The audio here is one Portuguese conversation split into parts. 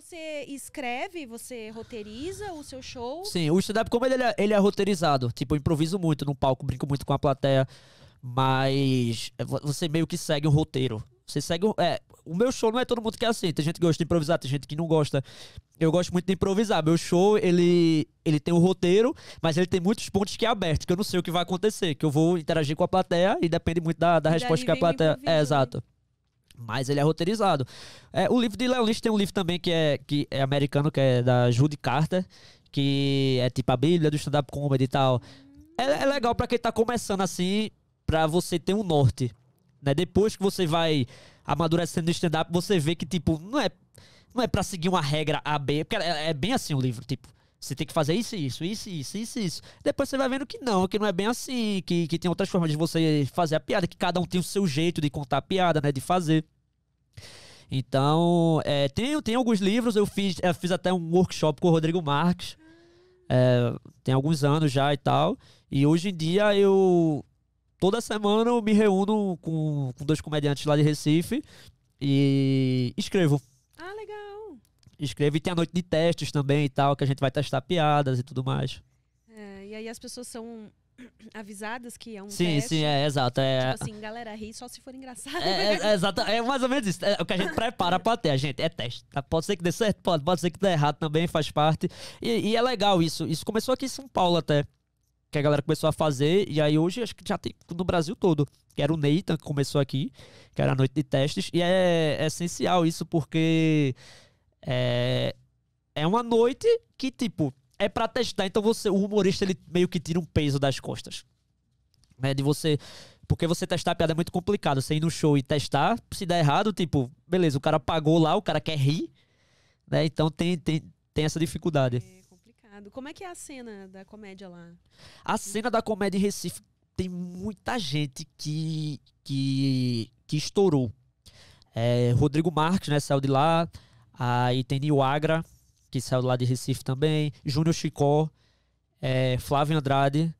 Você escreve, você roteiriza o seu show? Sim, o stand-up, como ele é, ele é roteirizado, tipo, eu improviso muito no palco, brinco muito com a plateia, mas é, você meio que segue o roteiro. Você segue o. É, o meu show não é todo mundo que é assim. Tem gente que gosta de improvisar, tem gente que não gosta. Eu gosto muito de improvisar. Meu show, ele, ele tem um roteiro, mas ele tem muitos pontos que é aberto, que eu não sei o que vai acontecer, que eu vou interagir com a plateia e depende muito da, da resposta que a plateia. É, né? exato. Né? mas ele é roteirizado. É, o livro de Leon Lynch tem um livro também que é, que é americano, que é da Judy Carter, que é tipo a Bíblia do stand-up comedy e tal. É, é legal para quem tá começando assim, para você ter um norte. Né? Depois que você vai amadurecendo no stand-up, você vê que, tipo, não é, não é pra seguir uma regra A, B, porque é, é bem assim o livro, tipo. Você tem que fazer isso, isso, isso, isso, isso, isso. Depois você vai vendo que não, que não é bem assim, que, que tem outras formas de você fazer a piada, que cada um tem o seu jeito de contar a piada, né? De fazer. Então, é, tem, tem alguns livros, eu fiz, eu é, fiz até um workshop com o Rodrigo Marques, é, tem alguns anos já e tal. E hoje em dia eu. Toda semana eu me reúno com, com dois comediantes lá de Recife e escrevo. Ah, legal! Escrevo e tem a noite de testes também e tal, que a gente vai testar piadas e tudo mais. É, e aí as pessoas são avisadas que é um sim, teste. Sim, é, exato. É... Tipo assim, galera, ri só se for engraçado. É, é, é exato, é mais ou menos isso. É, o que a gente prepara pra ter, a gente, é teste. Tá? Pode ser que dê certo, pode, pode ser que dê errado também, faz parte. E, e, é legal isso. Isso começou aqui em São Paulo até, que a galera começou a fazer, e aí hoje acho que já tem no Brasil todo. Que era o Neita que começou aqui, que era a noite de testes, e é, é essencial isso porque é, é uma noite que, tipo, é para testar. Então você, o humorista ele meio que tira um peso das costas. Né? De você. Porque você testar a piada é muito complicado. Você ir no show e testar, se der errado, tipo, beleza, o cara pagou lá, o cara quer rir. Né? Então tem, tem, tem essa dificuldade. É complicado. Como é que é a cena da comédia lá? A cena da comédia em Recife tem muita gente que, que, que estourou. É, Rodrigo Marques, né, saiu de lá. Aí tem Nil que saiu lá de Recife também, Júnior Chicó, é, Flávio Andrade,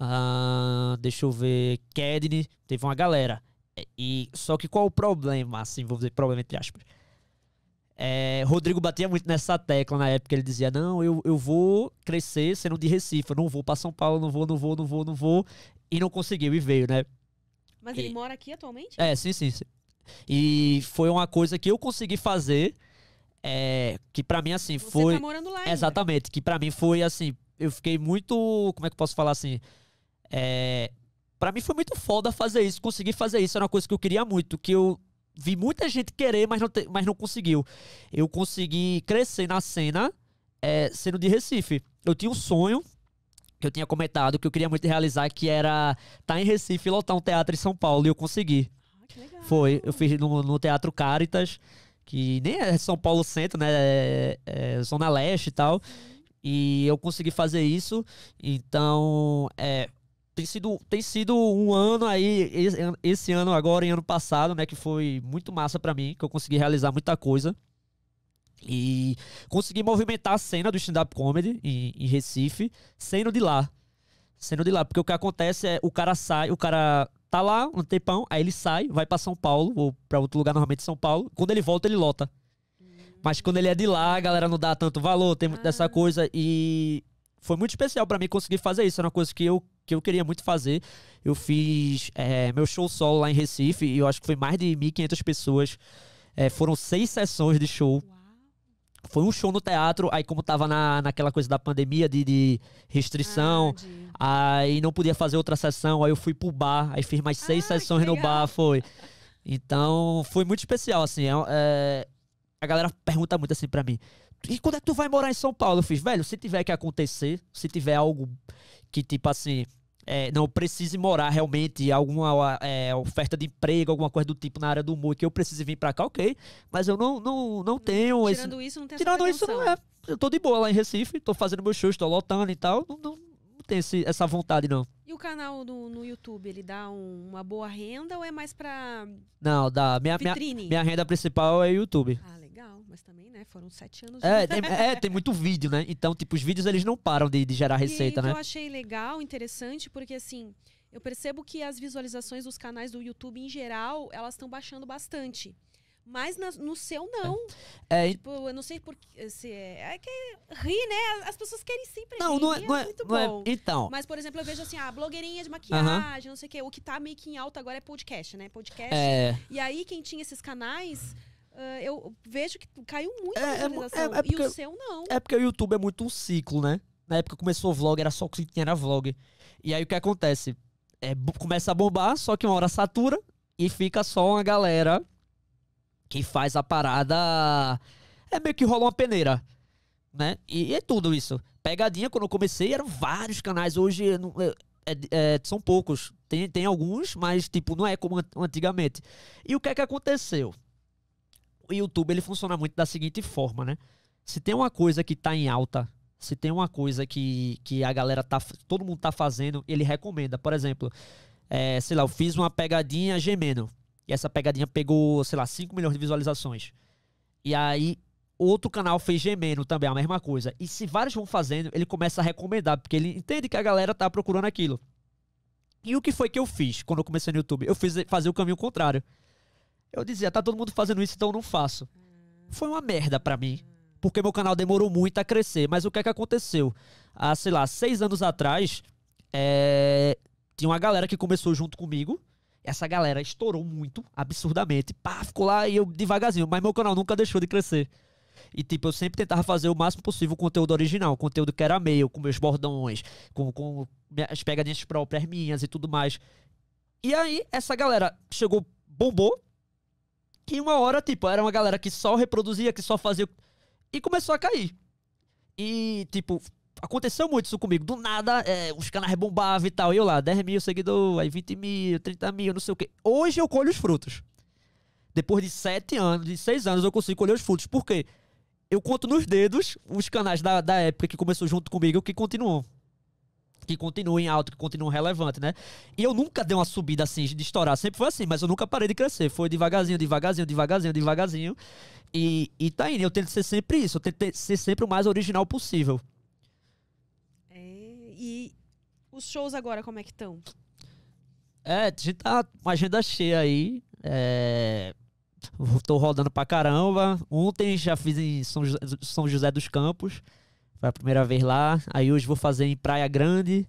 ah, deixa eu ver, Kedney, teve uma galera. É, e, só que qual o problema, assim, vou dizer problema entre aspas. É, Rodrigo batia muito nessa tecla na época, ele dizia, não, eu, eu vou crescer sendo de Recife, eu não vou para São Paulo, não vou, não vou, não vou, não vou, e não conseguiu, e veio, né? Mas e, ele mora aqui atualmente? É, sim, sim, sim. E foi uma coisa que eu consegui fazer é, que para mim, assim, Você foi. Tá morando lá ainda. Exatamente. Que para mim foi assim. Eu fiquei muito. Como é que eu posso falar assim? É. Pra mim foi muito foda fazer isso, conseguir fazer isso. Era uma coisa que eu queria muito, que eu vi muita gente querer, mas não, te, mas não conseguiu. Eu consegui crescer na cena é, sendo de Recife. Eu tinha um sonho que eu tinha comentado que eu queria muito realizar, que era estar tá em Recife e lotar um teatro em São Paulo, e eu consegui. Ah, Foi, eu fiz no, no Teatro Caritas que nem é São Paulo centro, né? É, é Zona Leste e tal. E eu consegui fazer isso. Então, é, tem sido, tem sido um ano aí, esse ano agora e ano passado, né, que foi muito massa para mim, que eu consegui realizar muita coisa. E consegui movimentar a cena do stand-up comedy em, em Recife, sendo de lá. Sendo de lá, porque o que acontece é o cara sai, o cara Tá lá um tempão, aí ele sai, vai para São Paulo, ou para outro lugar, normalmente São Paulo. Quando ele volta, ele lota. Hum. Mas quando ele é de lá, a galera não dá tanto valor, tem muito ah. dessa coisa. E foi muito especial para mim conseguir fazer isso. Era uma coisa que eu, que eu queria muito fazer. Eu fiz é, meu show solo lá em Recife, e eu acho que foi mais de 1.500 pessoas. É, foram seis sessões de show. Uau foi um show no teatro, aí como tava na, naquela coisa da pandemia de, de restrição, ah, aí não podia fazer outra sessão, aí eu fui pro bar, aí fiz mais seis ah, sessões no bar, foi. Então, foi muito especial, assim. É, é, a galera pergunta muito assim para mim, e quando é que tu vai morar em São Paulo? Eu fiz, velho, se tiver que acontecer, se tiver algo que, tipo assim, é, não precise morar realmente alguma é, oferta de emprego, alguma coisa do tipo na área do humor, que eu precise vir para cá, ok. Mas eu não, não, não hum, tenho. Tirando esse... isso, não tem Tirando isso, não é. Eu tô de boa lá em Recife, tô fazendo meu show, tô lotando e tal. Não, não, não tem esse, essa vontade, não. E o canal no, no YouTube, ele dá um, uma boa renda ou é mais pra. Não, dá. Minha, minha, minha renda principal é YouTube. Ah, mas também, né? Foram sete anos. É, tem, é, tem muito vídeo, né? Então, tipo, os vídeos eles não param de, de gerar receita, e, né? Eu achei legal, interessante, porque assim, eu percebo que as visualizações dos canais do YouTube em geral, elas estão baixando bastante. Mas na, no seu, não. É. é tipo, eu não sei por se é, é que ri, né? As pessoas querem sempre não, rir. Não, é, é não é, muito não é, bom. É, então. Mas, por exemplo, eu vejo assim, a blogueirinha de maquiagem, uh -huh. não sei o quê. O que tá meio que em alta agora é podcast, né? Podcast. É. E aí, quem tinha esses canais Uh, eu vejo que caiu muito é, a é visualização. É, é, porque, e o seu não. É porque o YouTube é muito um ciclo, né? Na época que começou o vlog, era só o que tinha era vlog. E aí o que acontece? É, começa a bombar, só que uma hora satura e fica só uma galera que faz a parada. É meio que rola uma peneira. Né? E, é tudo isso. Pegadinha, quando eu comecei, eram vários canais. Hoje é, é, são poucos. Tem, tem alguns, mas tipo, não é como antigamente. E o que é que aconteceu? o YouTube ele funciona muito da seguinte forma, né? Se tem uma coisa que tá em alta, se tem uma coisa que, que a galera tá. Todo mundo tá fazendo, ele recomenda. Por exemplo, é, sei lá, eu fiz uma pegadinha gemendo. E essa pegadinha pegou, sei lá, 5 milhões de visualizações. E aí, outro canal fez gemendo também, a mesma coisa. E se vários vão fazendo, ele começa a recomendar, porque ele entende que a galera tá procurando aquilo. E o que foi que eu fiz quando eu comecei no YouTube? Eu fiz fazer o caminho contrário. Eu dizia, tá todo mundo fazendo isso, então eu não faço. Foi uma merda para mim, porque meu canal demorou muito a crescer. Mas o que é que aconteceu? Há, sei lá, seis anos atrás, é... tinha uma galera que começou junto comigo. Essa galera estourou muito, absurdamente. Pá, ficou lá e eu devagarzinho. Mas meu canal nunca deixou de crescer. E, tipo, eu sempre tentava fazer o máximo possível o conteúdo original, conteúdo que era meu, com meus bordões, com, com as pegadinhas próprias minhas e tudo mais. E aí, essa galera chegou, bombou, que uma hora, tipo, era uma galera que só reproduzia, que só fazia. E começou a cair. E, tipo, aconteceu muito isso comigo. Do nada, é, os canais bombavam e tal. E eu lá, 10 mil seguidores, aí 20 mil, 30 mil, não sei o quê. Hoje eu colho os frutos. Depois de 7 anos, de 6 anos, eu consigo colher os frutos. Por quê? Eu conto nos dedos os canais da, da época que começou junto comigo que continuam que continuem alto, que continuem relevante, né? E eu nunca dei uma subida assim, de estourar. Sempre foi assim, mas eu nunca parei de crescer. Foi devagarzinho, devagarzinho, devagarzinho, devagarzinho. E, e tá indo. Eu tento ser sempre isso. Eu tento ser sempre o mais original possível. É, e os shows agora, como é que estão? É, a gente tá com agenda cheia aí. É... Tô rodando pra caramba. Ontem já fiz em São José dos Campos. Foi a primeira vez lá. Aí hoje vou fazer em Praia Grande.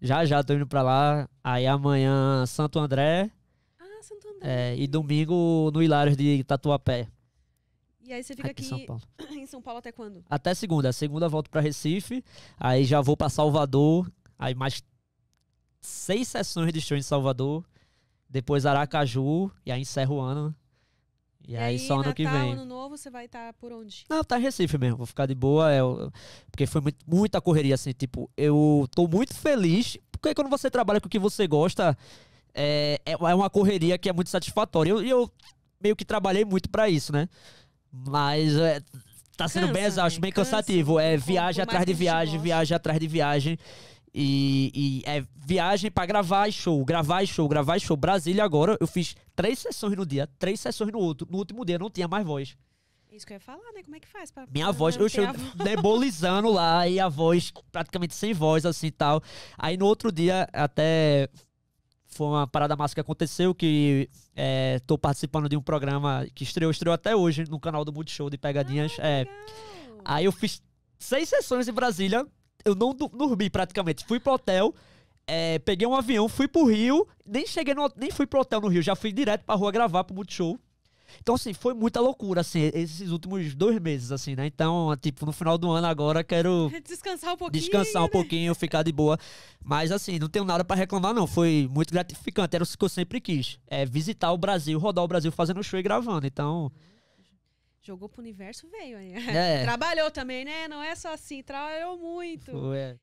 Já já tô indo pra lá. Aí amanhã Santo André. Ah, Santo André. É, e domingo no Hilários de Tatuapé. E aí você fica aqui, aqui em, São Paulo. em São Paulo até quando? Até segunda. A segunda volto para Recife. Aí já vou para Salvador. Aí mais seis sessões de show em Salvador. Depois Aracaju. E aí encerro o ano e, e aí, aí, só ano Natal, que vem. ano novo, você vai estar tá por onde? Não, tá em Recife mesmo. Vou ficar de boa. É, porque foi muito, muita correria, assim. Tipo, eu tô muito feliz. Porque quando você trabalha com o que você gosta, é, é uma é correria que é muito satisfatória. E eu, eu, meio que trabalhei muito para isso, né? Mas é, tá sendo cansa, bem exausto, bem né? cansativo. Cansa, é viagem atrás de viagem, viagem atrás de viagem. E, e é viagem para gravar e show, gravar e show, gravar e show. Brasília agora, eu fiz três sessões no dia, três sessões no outro. No último dia não tinha mais voz. Isso que eu ia falar, né? Como é que faz? Pra Minha voz, eu chego debolizando lá e a voz praticamente sem voz, assim e tal. Aí no outro dia, até foi uma parada massa que aconteceu, que é, tô participando de um programa que estreou, estreou até hoje no canal do Multishow de Pegadinhas. Ah, é. Aí eu fiz seis sessões em Brasília, eu não dormi praticamente. Fui pro hotel, é, peguei um avião, fui pro Rio, nem cheguei no, nem fui pro hotel no Rio, já fui direto pra rua gravar pro Multishow. Então, assim, foi muita loucura, assim, esses últimos dois meses, assim, né? Então, tipo, no final do ano agora quero. Descansar um pouquinho. Descansar um pouquinho, né? ficar de boa. Mas, assim, não tenho nada para reclamar, não. Foi muito gratificante. Era o que eu sempre quis. É visitar o Brasil, rodar o Brasil fazendo show e gravando. Então. Uhum jogou pro universo, veio. É. Trabalhou também, né? Não é só assim, trabalhou muito. Ué.